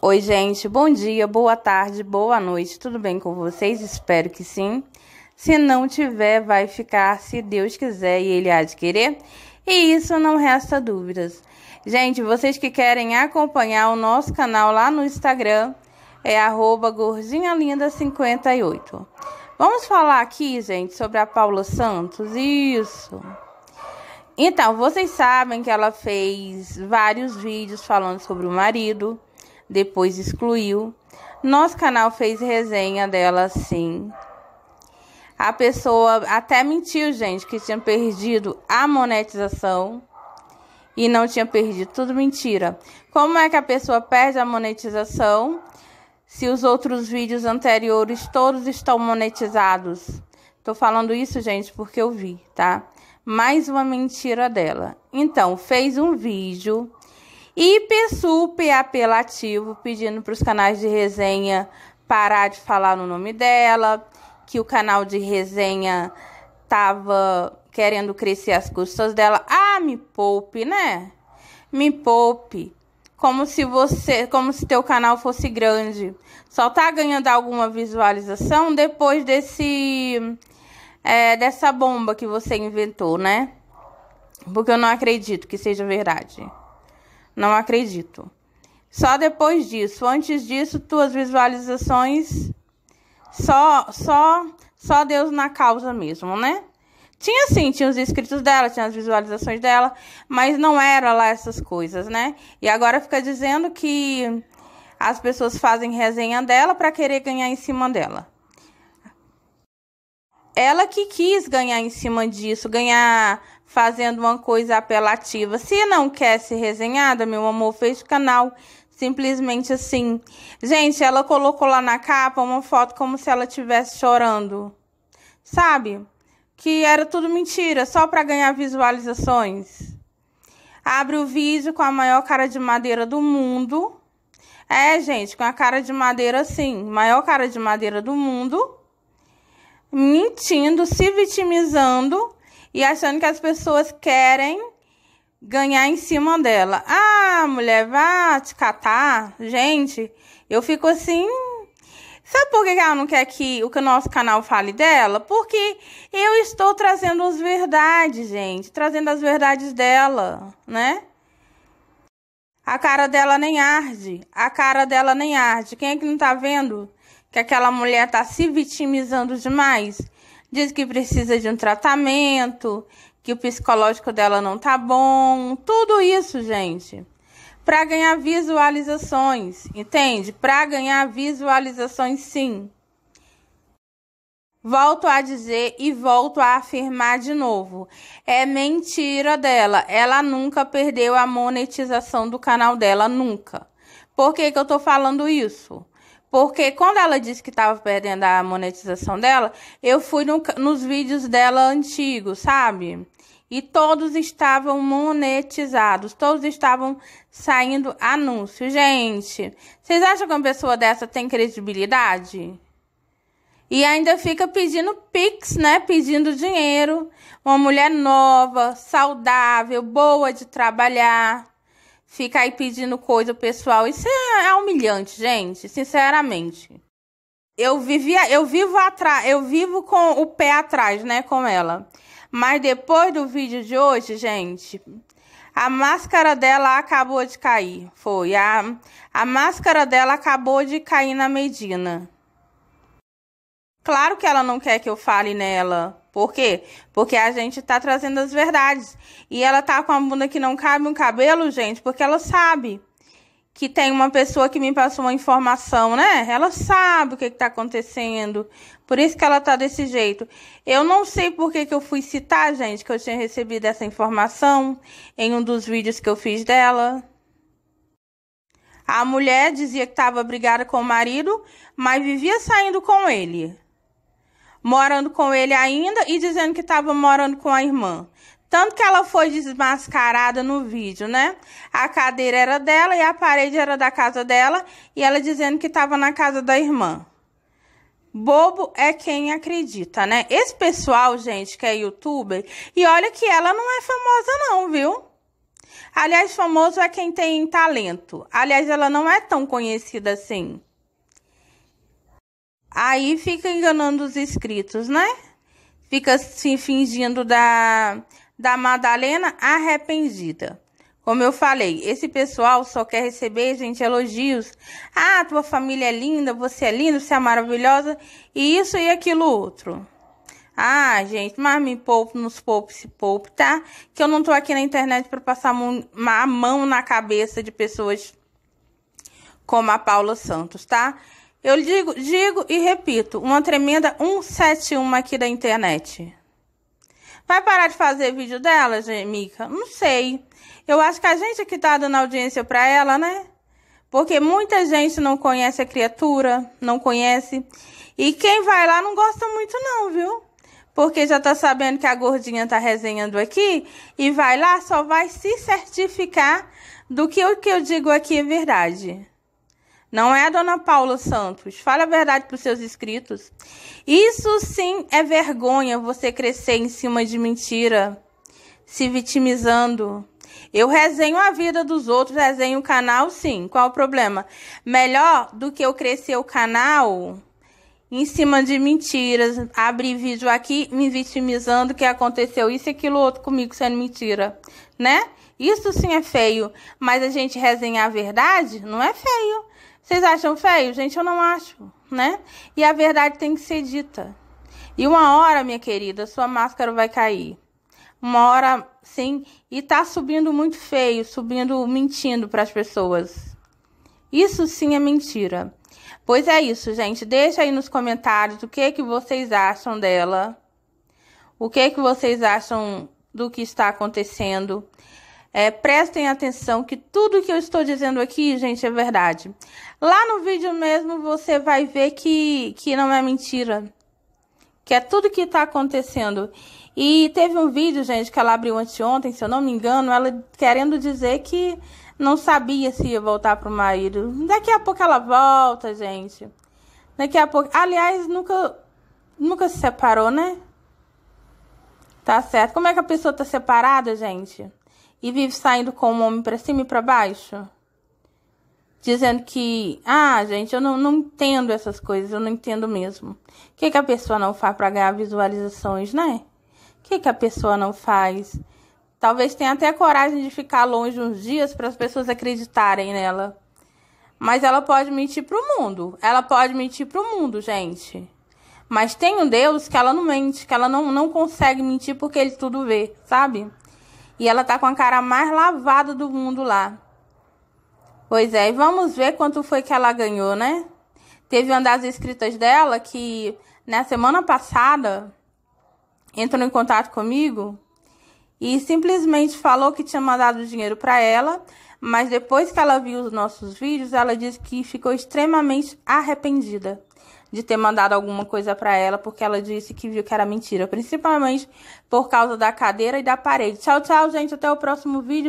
Oi, gente, bom dia, boa tarde, boa noite, tudo bem com vocês? Espero que sim. Se não tiver, vai ficar, se Deus quiser e Ele há de querer. E isso não resta dúvidas. Gente, vocês que querem acompanhar o nosso canal lá no Instagram, é gordinhalinda58. Vamos falar aqui, gente, sobre a Paula Santos? Isso! Então, vocês sabem que ela fez vários vídeos falando sobre o marido depois excluiu. Nosso canal fez resenha dela assim. A pessoa até mentiu, gente, que tinha perdido a monetização e não tinha perdido. Tudo mentira. Como é que a pessoa perde a monetização se os outros vídeos anteriores todos estão monetizados? Tô falando isso, gente, porque eu vi, tá? Mais uma mentira dela. Então, fez um vídeo e Pessup é apelativo, pedindo para os canais de resenha parar de falar no nome dela, que o canal de resenha tava querendo crescer as custas dela. Ah, me poupe, né? Me poupe. Como se você, como se teu canal fosse grande. Só tá ganhando alguma visualização depois desse é, dessa bomba que você inventou, né? Porque eu não acredito que seja verdade. Não acredito. Só depois disso, antes disso, tuas visualizações só só só Deus na causa mesmo, né? Tinha sim, tinha os escritos dela, tinha as visualizações dela, mas não era lá essas coisas, né? E agora fica dizendo que as pessoas fazem resenha dela para querer ganhar em cima dela. Ela que quis ganhar em cima disso, ganhar fazendo uma coisa apelativa. Se não quer ser resenhada, meu amor, fez o canal simplesmente assim. Gente, ela colocou lá na capa uma foto como se ela estivesse chorando. Sabe? Que era tudo mentira, só para ganhar visualizações. Abre o vídeo com a maior cara de madeira do mundo. É, gente, com a cara de madeira assim, maior cara de madeira do mundo. Mentindo, se vitimizando e achando que as pessoas querem ganhar em cima dela. Ah, mulher, vá te catar. Gente, eu fico assim. Sabe por que ela não quer que o nosso canal fale dela? Porque eu estou trazendo as verdades, gente. Trazendo as verdades dela, né? A cara dela nem arde. A cara dela nem arde. Quem é que não tá vendo que aquela mulher tá se vitimizando demais? diz que precisa de um tratamento, que o psicológico dela não tá bom, tudo isso, gente. Para ganhar visualizações, entende? Para ganhar visualizações, sim. Volto a dizer e volto a afirmar de novo. É mentira dela. Ela nunca perdeu a monetização do canal dela, nunca. Por que, que eu tô falando isso? Porque quando ela disse que estava perdendo a monetização dela, eu fui no, nos vídeos dela antigos, sabe? E todos estavam monetizados, todos estavam saindo anúncios. Gente, vocês acham que uma pessoa dessa tem credibilidade? E ainda fica pedindo pix, né? Pedindo dinheiro. Uma mulher nova, saudável, boa de trabalhar fica aí pedindo coisa pessoal. Isso é, é, humilhante, gente, sinceramente. Eu vivia, eu vivo atrás, eu vivo com o pé atrás, né, com ela. Mas depois do vídeo de hoje, gente, a máscara dela acabou de cair. Foi a a máscara dela acabou de cair na Medina. Claro que ela não quer que eu fale nela. Por quê? Porque a gente tá trazendo as verdades. E ela tá com a bunda que não cabe um cabelo, gente, porque ela sabe que tem uma pessoa que me passou uma informação, né? Ela sabe o que está acontecendo. Por isso que ela tá desse jeito. Eu não sei por que, que eu fui citar, gente, que eu tinha recebido essa informação em um dos vídeos que eu fiz dela. A mulher dizia que estava brigada com o marido, mas vivia saindo com ele morando com ele ainda e dizendo que estava morando com a irmã. Tanto que ela foi desmascarada no vídeo, né? A cadeira era dela e a parede era da casa dela e ela dizendo que estava na casa da irmã. Bobo é quem acredita, né? Esse pessoal, gente, que é youtuber, e olha que ela não é famosa, não, viu? Aliás, famoso é quem tem talento. Aliás, ela não é tão conhecida assim. Aí fica enganando os inscritos, né? Fica se fingindo da, da Madalena arrependida. Como eu falei, esse pessoal só quer receber, gente, elogios. Ah, tua família é linda, você é linda, você é maravilhosa, e isso e aquilo outro. Ah, gente, mas me poupe, nos poupe, se poupe, tá? Que eu não tô aqui na internet para passar a mão na cabeça de pessoas como a Paula Santos, tá? Eu digo, digo e repito, uma tremenda 171 aqui da internet. Vai parar de fazer vídeo dela, Mica? Não sei. Eu acho que a gente que tá dando audiência pra ela, né? Porque muita gente não conhece a criatura, não conhece. E quem vai lá não gosta muito não, viu? Porque já tá sabendo que a gordinha tá resenhando aqui e vai lá só vai se certificar do que o que eu digo aqui é verdade. Não é a dona Paula Santos. Fala a verdade para os seus inscritos. Isso sim é vergonha você crescer em cima de mentira, se vitimizando. Eu resenho a vida dos outros, resenho o canal, sim. Qual o problema? Melhor do que eu crescer o canal em cima de mentiras, abrir vídeo aqui me vitimizando que aconteceu isso e aquilo outro comigo sendo mentira, né? Isso sim é feio, mas a gente resenhar a verdade não é feio. Vocês acham feio? Gente, eu não acho, né? E a verdade tem que ser dita. E uma hora, minha querida, sua máscara vai cair. Uma hora, sim, e tá subindo muito feio, subindo mentindo para as pessoas. Isso sim é mentira. Pois é isso, gente. Deixa aí nos comentários o que que vocês acham dela. O que que vocês acham do que está acontecendo? É, prestem atenção que tudo que eu estou dizendo aqui, gente, é verdade. Lá no vídeo mesmo você vai ver que, que não é mentira. Que é tudo que está acontecendo. E teve um vídeo, gente, que ela abriu anteontem, se eu não me engano, ela querendo dizer que não sabia se ia voltar para o marido. Daqui a pouco ela volta, gente. Daqui a pouco. Aliás, nunca, nunca se separou, né? Tá certo. Como é que a pessoa está separada, gente? e vive saindo com o um homem para cima e para baixo? Dizendo que, ah, gente, eu não, não entendo essas coisas, eu não entendo mesmo. O que, que a pessoa não faz para ganhar visualizações, né? O que, que a pessoa não faz? Talvez tenha até a coragem de ficar longe uns dias para as pessoas acreditarem nela. Mas ela pode mentir para o mundo. Ela pode mentir para o mundo, gente. Mas tem um Deus que ela não mente, que ela não, não consegue mentir porque ele tudo vê, sabe? E ela tá com a cara mais lavada do mundo lá. Pois é, e vamos ver quanto foi que ela ganhou, né? Teve uma das escritas dela que na semana passada entrou em contato comigo e simplesmente falou que tinha mandado dinheiro para ela, mas depois que ela viu os nossos vídeos, ela disse que ficou extremamente arrependida de ter mandado alguma coisa para ela, porque ela disse que viu que era mentira, principalmente por causa da cadeira e da parede. Tchau, tchau, gente. Até o próximo vídeo.